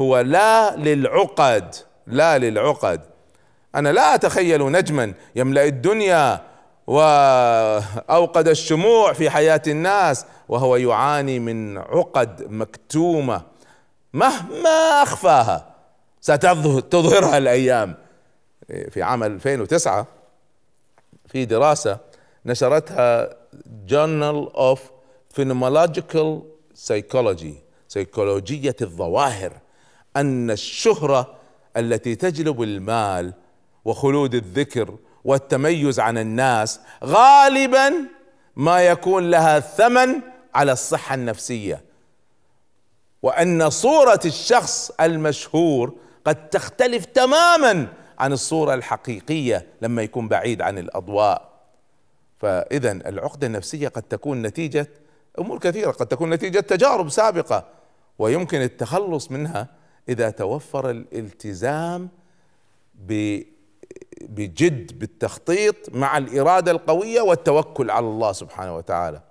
هو لا للعقد لا للعقد انا لا اتخيل نجما يملا الدنيا واوقد الشموع في حياه الناس وهو يعاني من عقد مكتومه مهما اخفاها ستظهرها الايام في عام 2009 في دراسه نشرتها Journal of Phenomenological Psychology سيكولوجيه الظواهر أن الشهرة التي تجلب المال وخلود الذكر والتميز عن الناس غالبا ما يكون لها ثمن على الصحة النفسية وأن صورة الشخص المشهور قد تختلف تماما عن الصورة الحقيقية لما يكون بعيد عن الأضواء فإذا العقدة النفسية قد تكون نتيجة أمور كثيرة قد تكون نتيجة تجارب سابقة ويمكن التخلص منها اذا توفر الالتزام بجد بالتخطيط مع الاراده القويه والتوكل على الله سبحانه وتعالى